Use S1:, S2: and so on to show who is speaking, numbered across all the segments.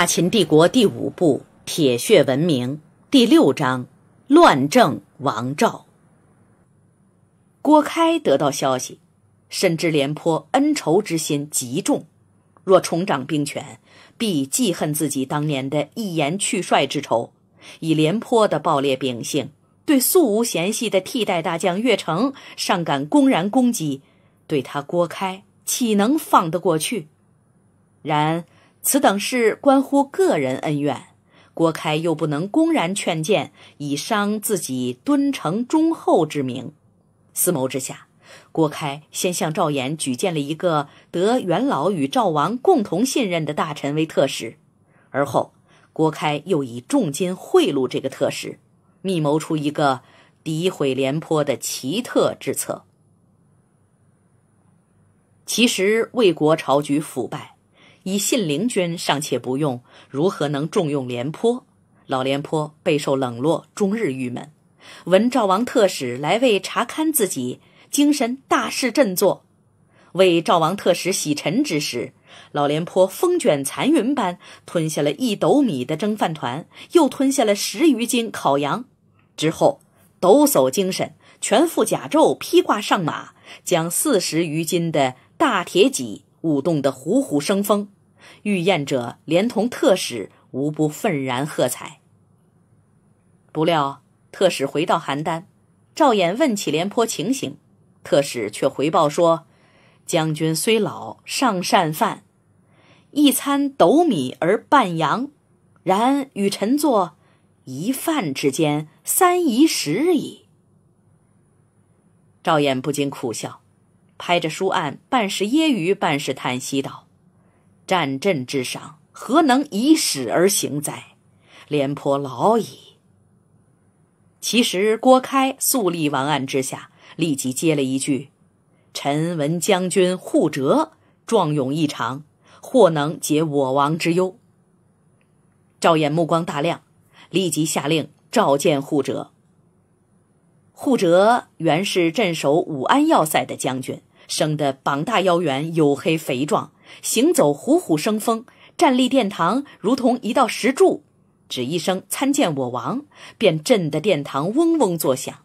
S1: 大秦帝国第五部《铁血文明》第六章《乱政王赵》。郭开得到消息，深知廉颇恩仇之心极重，若重掌兵权，必记恨自己当年的一言去帅之仇。以廉颇的暴烈秉性，对素无嫌隙的替代大将岳成尚敢公然攻击，对他郭开岂能放得过去？然。此等事关乎个人恩怨，郭开又不能公然劝谏，以伤自己敦诚忠厚之名。思谋之下，郭开先向赵岩举荐了一个得元老与赵王共同信任的大臣为特使，而后郭开又以重金贿赂这个特使，密谋出一个诋毁廉颇的奇特之策。其实魏国朝局腐败。以信陵君尚且不用，如何能重用廉颇？老廉颇备受冷落，终日郁闷。闻赵王特使来为查勘自己，精神大是振作。为赵王特使洗尘之时，老廉颇风卷残云般吞下了一斗米的蒸饭团，又吞下了十余斤烤羊。之后，抖擞精神，全副甲胄披挂上马，将四十余斤的大铁戟。舞动得虎虎生风，御宴者连同特使无不愤然喝彩。不料特使回到邯郸，赵衍问起廉颇情形，特使却回报说：“将军虽老，尚善饭，一餐斗米而半羊，然与臣坐，一饭之间，三宜食矣。”赵衍不禁苦笑。拍着书案，半是揶揄，半是叹息道：“战阵之上，何能以史而行哉？廉颇老矣。”其实郭开肃立王案之下，立即接了一句：“臣闻将军护哲，壮勇异常，或能解我王之忧。”赵衍目光大亮，立即下令召见护哲。护哲原是镇守武安要塞的将军。生得膀大腰圆，黝黑肥壮，行走虎虎生风，站立殿堂如同一道石柱。只一声“参见我王”，便震得殿堂嗡嗡作响。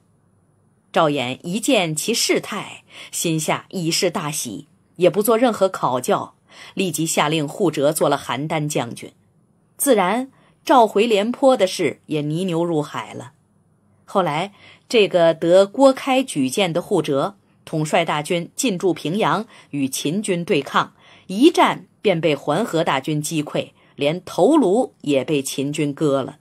S1: 赵衍一见其事态，心下已是大喜，也不做任何考教，立即下令护哲做了邯郸将军。自然，召回廉颇的事也泥牛入海了。后来，这个得郭开举荐的护哲。统帅大军进驻平阳，与秦军对抗，一战便被桓河大军击溃，连头颅也被秦军割了。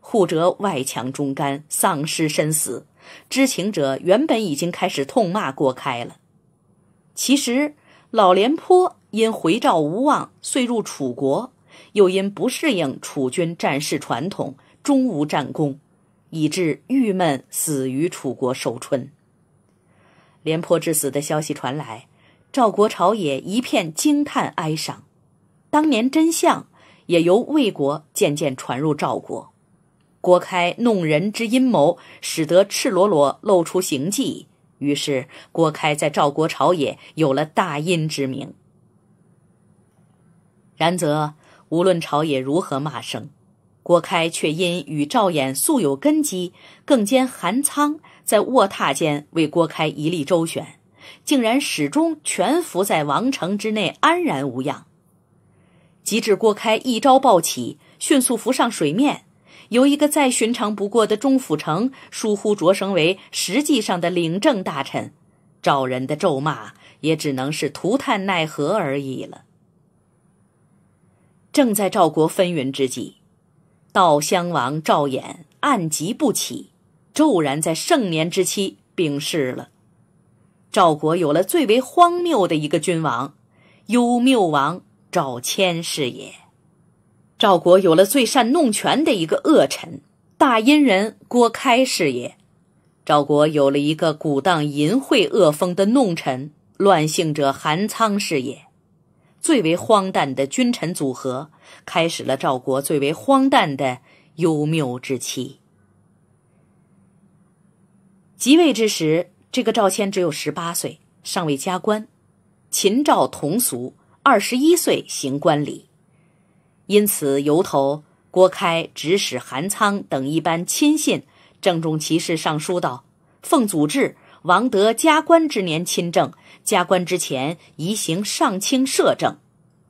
S1: 护哲外强中干，丧失身死。知情者原本已经开始痛骂郭开了。其实老廉颇因回赵无望，遂入楚国，又因不适应楚军战事传统，终无战功，以致郁闷死于楚国寿春。廉颇致死的消息传来，赵国朝野一片惊叹哀伤。当年真相也由魏国渐渐传入赵国，郭开弄人之阴谋使得赤裸裸露出行迹，于是郭开在赵国朝野有了大阴之名。然则无论朝野如何骂声。郭开却因与赵衍素有根基，更兼韩仓在卧榻间为郭开一力周旋，竟然始终全伏在王城之内安然无恙。及至郭开一朝暴起，迅速浮上水面，由一个再寻常不过的中府丞，疏忽擢升为实际上的领政大臣，赵人的咒骂也只能是徒叹奈何而已了。正在赵国纷纭之际。道襄王赵衍暗疾不起，骤然在盛年之期病逝了。赵国有了最为荒谬的一个君王，幽缪王赵谦是也。赵国有了最善弄权的一个恶臣，大殷人郭开是也。赵国有了一个鼓荡淫秽恶风的弄臣，乱性者韩苍是也。最为荒诞的君臣组合，开始了赵国最为荒诞的幽谬之期。即位之时，这个赵谦只有十八岁，尚未加官。秦赵同俗，二十一岁行官礼，因此由头郭开指使韩苍等一般亲信，郑重其事上书道：“奉祖制。”王得加官之年亲政，加官之前宜行上卿摄政，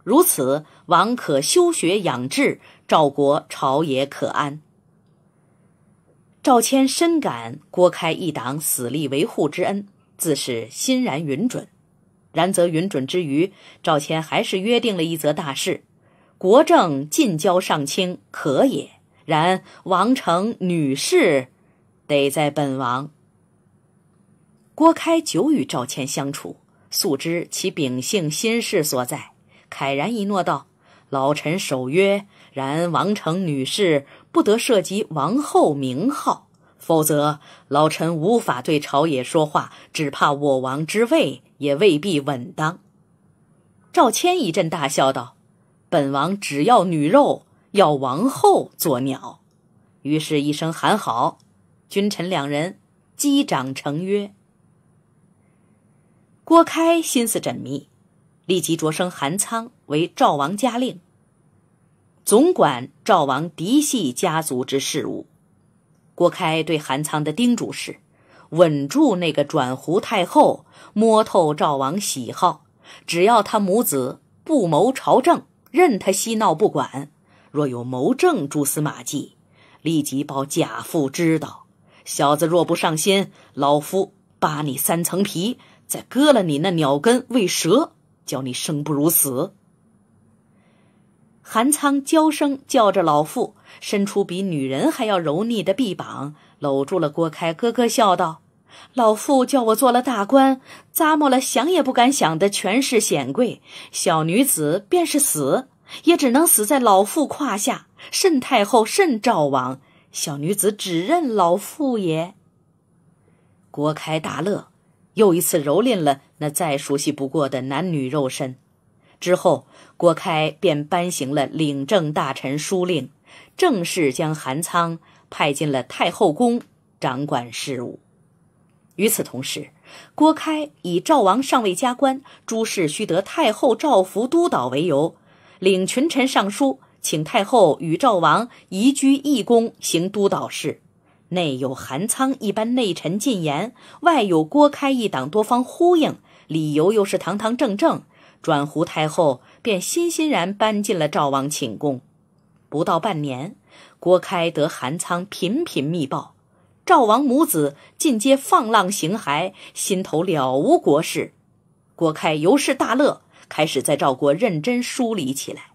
S1: 如此王可修学养志，赵国朝野可安。赵谦深感郭开一党死力维护之恩，自是欣然允准。然则允准之余，赵谦还是约定了一则大事：国政近交上卿可也。然王承女士得在本王。郭开久与赵谦相处，素知其秉性心事所在，慨然一诺道：“老臣守约，然王成女士不得涉及王后名号，否则老臣无法对朝野说话，只怕我王之位也未必稳当。”赵谦一阵大笑道：“本王只要女肉，要王后做鸟。”于是，一声喊好，君臣两人击掌成约。郭开心思缜密，立即擢升韩仓为赵王家令。总管赵王嫡系家族之事务。郭开对韩仓的叮嘱是：稳住那个转胡太后，摸透赵王喜好。只要他母子不谋朝政，任他嬉闹不管。若有谋政蛛丝马迹，立即报贾父知道。小子若不上心，老夫扒你三层皮。再割了你那鸟根喂蛇，叫你生不如死。韩苍娇声叫着老妇，伸出比女人还要柔腻的臂膀，搂住了郭开，咯咯笑道：“老妇叫我做了大官，咂摸了想也不敢想的权势显贵，小女子便是死，也只能死在老妇胯下。慎太后，慎赵王，小女子只认老妇也。”郭开大乐。又一次蹂躏了那再熟悉不过的男女肉身，之后，郭开便颁行了领政大臣书令，正式将韩苍派进了太后宫掌管事务。与此同时，郭开以赵王尚未加官，诸事需得太后赵福督导为由，领群臣上书，请太后与赵王移居义宫，行督导事。内有韩仓一般内臣进言，外有郭开一党多方呼应，理由又是堂堂正正，转胡太后便欣欣然搬进了赵王寝宫。不到半年，郭开得韩仓频频密报，赵王母子尽皆放浪形骸，心头了无国事。郭开由是大乐，开始在赵国认真梳理起来。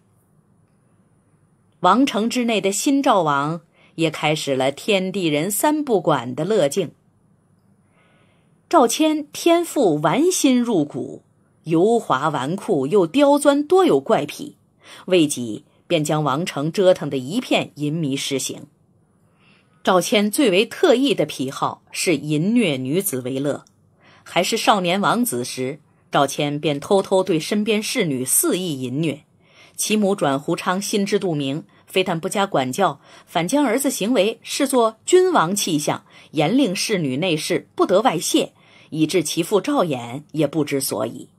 S1: 王城之内的新赵王。也开始了天地人三不管的乐境。赵谦天赋玩心入骨，油滑纨绔又刁钻，多有怪癖，未几便将王成折腾得一片淫靡失行。赵谦最为特异的癖好是淫虐女子为乐。还是少年王子时，赵谦便偷偷对身边侍女肆意淫虐，其母转胡昌心知肚明。非但不加管教，反将儿子行为视作君王气象，严令侍女内侍不得外泄，以致其父赵衍也不知所以。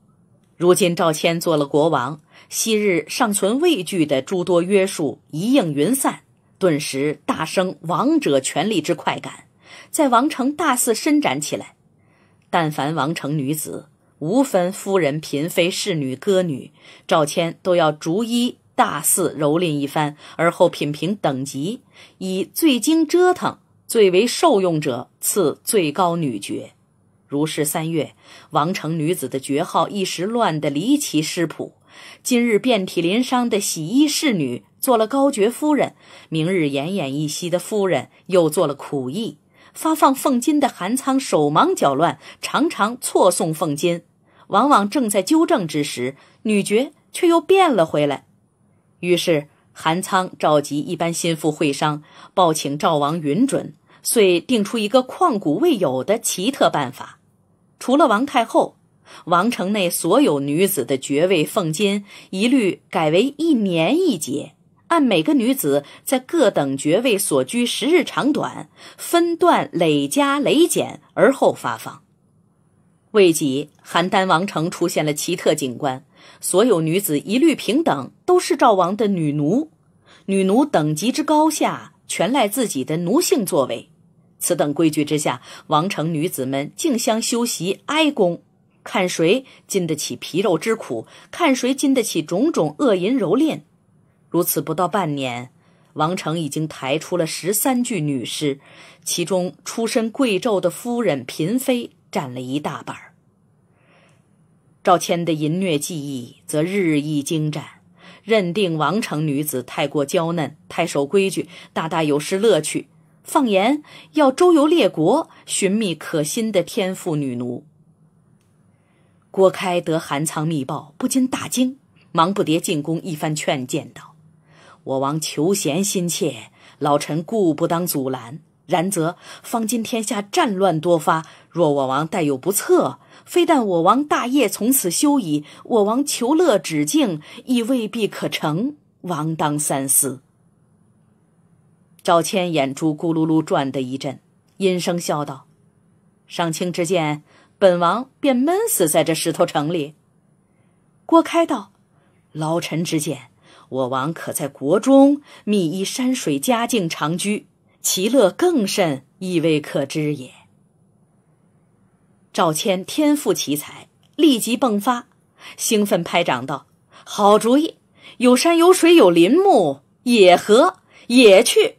S1: 如今赵谦做了国王，昔日尚存畏惧的诸多约束一应云散，顿时大生王者权力之快感，在王城大肆伸展起来。但凡王城女子，无分夫人、嫔妃、侍女、歌女，赵谦都要逐一。大肆蹂躏一番，而后品评等级，以最经折腾、最为受用者赐最高女爵。如是三月，王城女子的爵号一时乱得离奇失谱。今日遍体鳞伤的洗衣侍女做了高爵夫人，明日奄奄一息的夫人又做了苦役。发放俸金的韩仓手忙脚乱，常常错送俸金，往往正在纠正之时，女爵却又变了回来。于是，韩仓召集一般心腹会商，报请赵王允准，遂定出一个旷古未有的奇特办法：除了王太后，王城内所有女子的爵位俸金，一律改为一年一结，按每个女子在各等爵位所居十日长短，分段累加累减，而后发放。未几，邯郸王城出现了奇特景观。所有女子一律平等，都是赵王的女奴。女奴等级之高下，全赖自己的奴性作为。此等规矩之下，王城女子们竞相修习哀功，看谁经得起皮肉之苦，看谁经得起种种恶淫蹂躏。如此不到半年，王城已经抬出了十三具女尸，其中出身贵胄的夫人、嫔妃占了一大半。赵谦的淫虐技艺则日益精湛，认定王城女子太过娇嫩、太守规矩，大大有失乐趣，放言要周游列国寻觅可心的天赋女奴。郭开得韩仓密报，不禁大惊，忙不迭进宫一番劝谏道：“我王求贤心切，老臣故不当阻拦。”然则，方今天下战乱多发，若我王带有不测，非但我王大业从此休矣，我王求乐止境亦未必可成。王当三思。赵谦眼珠咕噜噜转的一阵，阴声笑道：“上卿之见，本王便闷死在这石头城里。”郭开道：“老臣之见，我王可在国中觅一山水佳境长居。”其乐更甚，亦未可知也。赵谦天赋奇才，立即迸发，兴奋拍掌道：“好主意！有山有水有林木，野河也去。”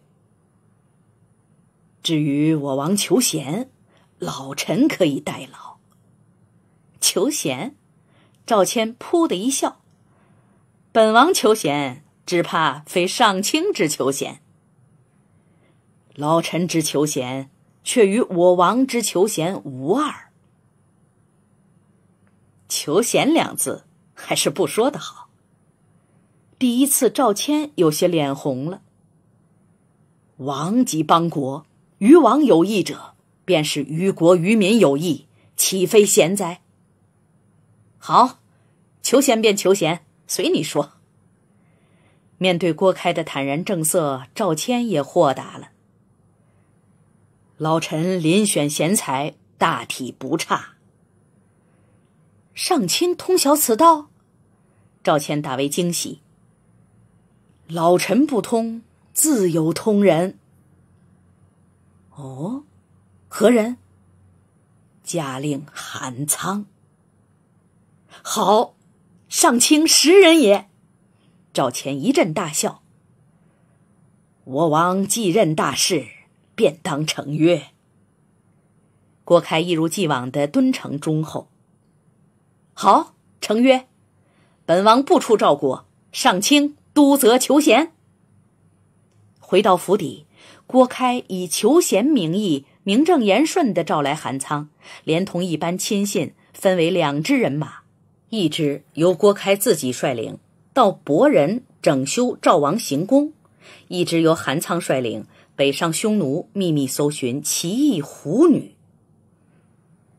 S1: 至于我王求贤，老臣可以代劳。求贤，赵谦噗的一笑：“本王求贤，只怕非上卿之求贤。”老臣之求贤，却与我王之求贤无二。求贤两字，还是不说的好。第一次，赵谦有些脸红了。王即邦国，于王有益者，便是于国于民有益，岂非贤哉？好，求贤便求贤，随你说。面对郭开的坦然正色，赵谦也豁达了。老臣遴选贤才，大体不差。上卿通晓此道，赵谦大为惊喜。老臣不通，自有通人。哦，何人？假令韩仓。好，上卿识人也。赵谦一阵大笑。我王继任大事。便当成约。郭开一如既往的敦诚忠厚。好，成约，本王不出赵国。上卿都责求贤。回到府邸，郭开以求贤名义，名正言顺的召来韩仓，连同一班亲信，分为两支人马，一支由郭开自己率领，到博人整修赵王行宫；一支由韩仓率领。北上匈奴，秘密搜寻奇异狐女。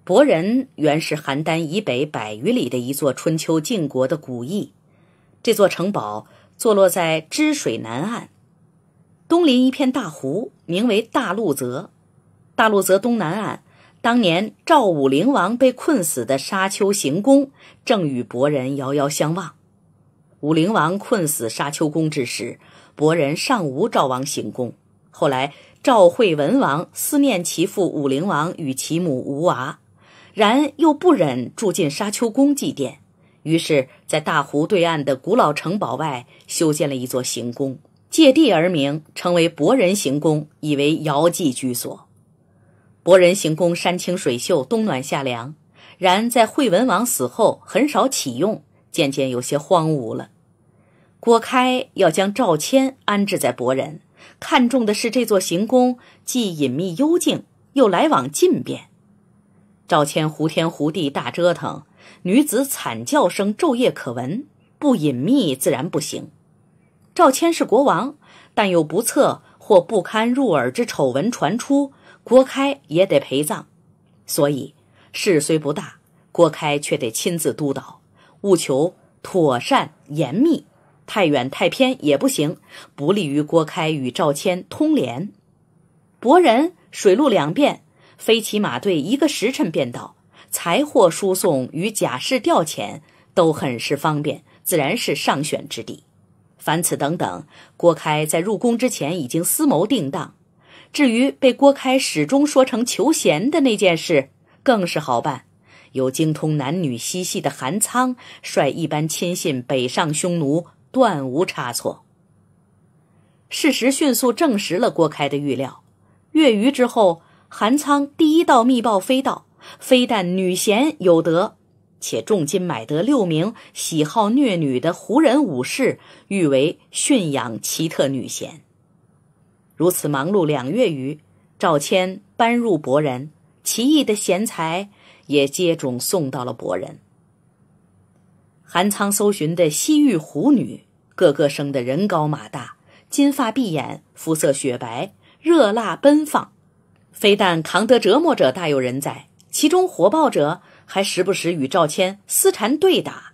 S1: 博人原是邯郸以北百余里的一座春秋晋国的古邑，这座城堡坐落在支水南岸，东临一片大湖，名为大路泽。大路泽东南岸，当年赵武灵王被困死的沙丘行宫，正与博人遥遥相望。武灵王困死沙丘宫之时，博人尚无赵王行宫。后来，赵惠文王思念其父武灵王与其母吴娃，然又不忍住进沙丘宫祭奠，于是，在大湖对岸的古老城堡外修建了一座行宫，借地而名，称为博人行宫，以为遥祭居所。博人行宫山清水秀，冬暖夏凉，然在惠文王死后很少启用，渐渐有些荒芜了。郭开要将赵谦安置在博人。看重的是这座行宫，既隐秘幽静，又来往近便。赵谦胡天胡地大折腾，女子惨叫声昼夜可闻。不隐秘自然不行。赵谦是国王，但有不测或不堪入耳之丑闻传出，郭开也得陪葬。所以事虽不大，郭开却得亲自督导，务求妥善严密。太远太偏也不行，不利于郭开与赵谦通联。博人水陆两便，飞骑马队一个时辰便到，财货输送与甲士调遣都很是方便，自然是上选之地。凡此等等，郭开在入宫之前已经私谋定当。至于被郭开始终说成求贤的那件事，更是好办。有精通男女嬉戏的韩仓率一班亲信北上匈奴。断无差错。事实迅速证实了郭开的预料。越余之后，韩仓第一道密报飞到，非但女贤有德，且重金买得六名喜好虐女的胡人武士，誉为驯养奇特女贤。如此忙碌两月余，赵谦搬入博人，奇异的贤才也接踵送到了博人。韩仓搜寻的西域狐女，个个生得人高马大，金发碧眼，肤色雪白，热辣奔放，非但扛得折磨者大有人在，其中火爆者还时不时与赵谦私缠对打。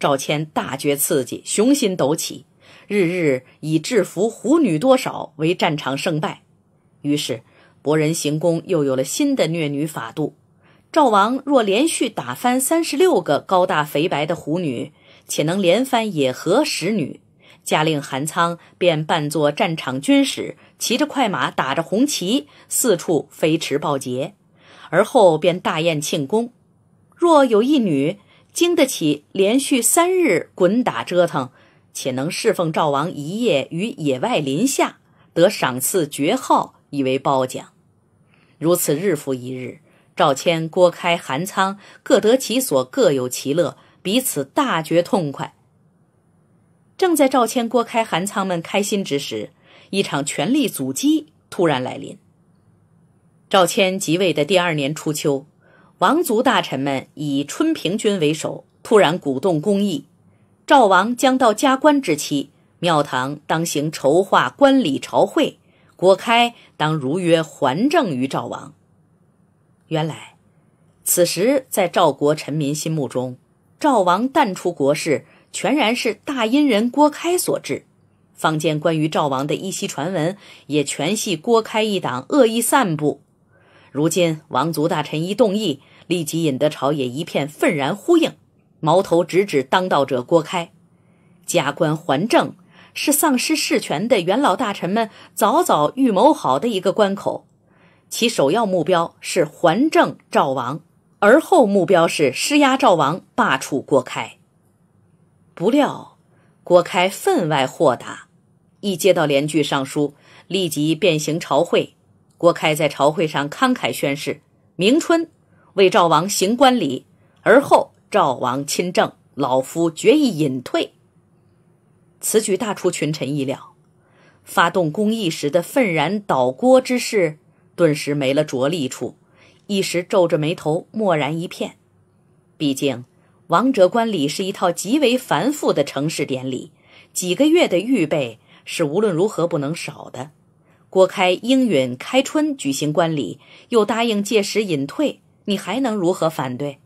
S1: 赵谦大觉刺激，雄心陡起，日日以制服狐女多少为战场胜败。于是，博人行宫又有了新的虐女法度。赵王若连续打翻三十六个高大肥白的虎女，且能连翻野河十女，加令韩仓便扮作战场军使，骑着快马，打着红旗，四处飞驰报捷，而后便大宴庆功。若有一女经得起连续三日滚打折腾，且能侍奉赵王一夜于野外林下，得赏赐爵号，以为褒奖。如此日复一日。赵谦、郭开、韩仓各得其所，各有其乐，彼此大觉痛快。正在赵谦、郭开、韩仓们开心之时，一场权力阻击突然来临。赵谦即位的第二年初秋，王族大臣们以春平君为首，突然鼓动公议：赵王将到加官之期，庙堂当行筹划官礼朝会，郭开当如约还政于赵王。原来，此时在赵国臣民心目中，赵王淡出国事，全然是大殷人郭开所致；坊间关于赵王的一些传闻，也全系郭开一党恶意散布。如今王族大臣一动议，立即引得朝野一片愤然呼应，矛头直指当道者郭开，加官还政，是丧失事权的元老大臣们早早预谋好的一个关口。其首要目标是还政赵王，而后目标是施压赵王罢黜郭开。不料郭开分外豁达，一接到连句上书，立即便行朝会。郭开在朝会上慷慨宣誓：明春为赵王行冠礼，而后赵王亲政，老夫决意隐退。此举大出群臣意料，发动公议时的愤然倒郭之势。顿时没了着力处，一时皱着眉头，默然一片。毕竟，王者观礼是一套极为繁复的程式典礼，几个月的预备是无论如何不能少的。郭开应允开春举行观礼，又答应届时隐退，你还能如何反对？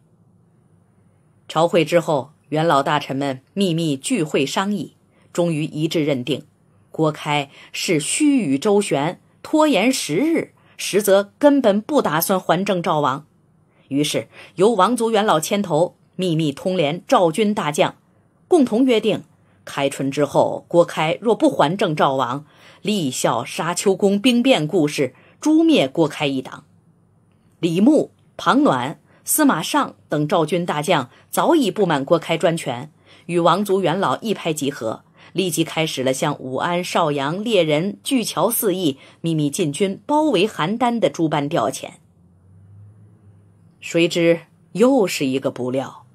S1: 朝会之后，元老大臣们秘密聚会商议，终于一致认定，郭开是虚与周旋，拖延时日。实则根本不打算还政赵王，于是由王族元老牵头秘密通联赵军大将，共同约定开春之后郭开若不还政赵王，立效沙丘公兵变故事诛灭郭开一党。李牧、庞暖、司马尚等赵军大将早已不满郭开专权，与王族元老一拍即合。立即开始了向武安、邵阳、猎人、巨桥四邑秘密进军，包围邯郸的诸般调遣。谁知又是一个不料，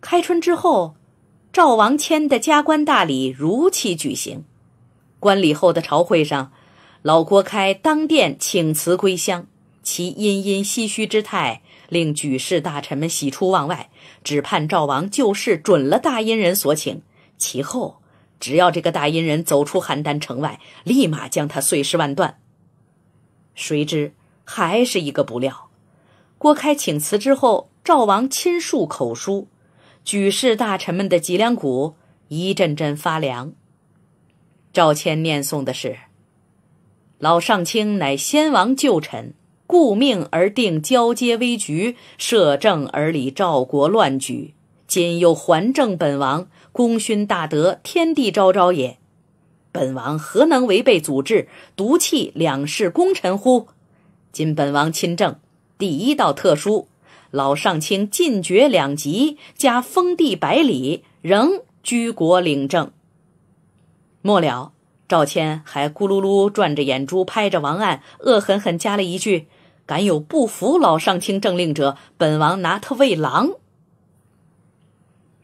S1: 开春之后，赵王迁的加官大礼如期举行。观礼后的朝会上，老郭开当殿请辞归乡，其殷殷唏嘘之态，令举世大臣们喜出望外，只盼赵王就事准了大殷人所请。其后。只要这个大阴人走出邯郸城外，立马将他碎尸万段。谁知还是一个不料，郭开请辞之后，赵王亲述口书，举世大臣们的脊梁骨一阵阵发凉。赵谦念诵的是：“老上卿乃先王旧臣，故命而定交接危局，摄政而理赵国乱局，今又还政本王。”功勋大德，天地昭昭也。本王何能违背祖制，独弃两世功臣乎？今本王亲政，第一道特殊，老上卿晋爵两级，加封地百里，仍居国领政。末了，赵谦还咕噜噜转着眼珠，拍着王案，恶狠狠加了一句：“敢有不服老上卿政令者，本王拿他喂狼。”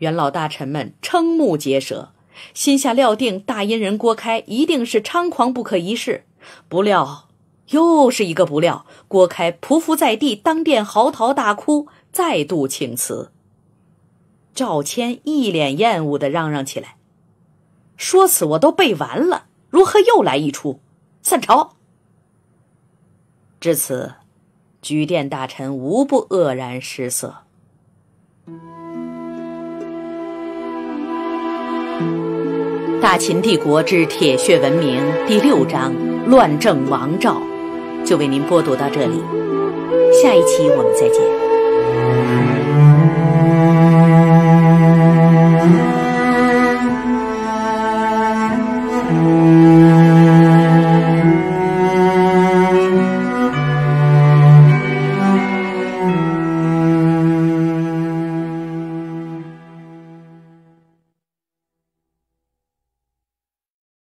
S1: 元老大臣们瞠目结舌，心下料定大阴人郭开一定是猖狂不可一世。不料，又是一个不料，郭开匍匐在地，当殿嚎啕大哭，再度请辞。赵谦一脸厌恶的嚷嚷起来：“说辞我都背完了，如何又来一出？散朝！”至此，举殿大臣无不愕然失色。《大秦帝国之铁血文明》第六章《乱政王赵》，就为您播读到这里，下一期我们再见。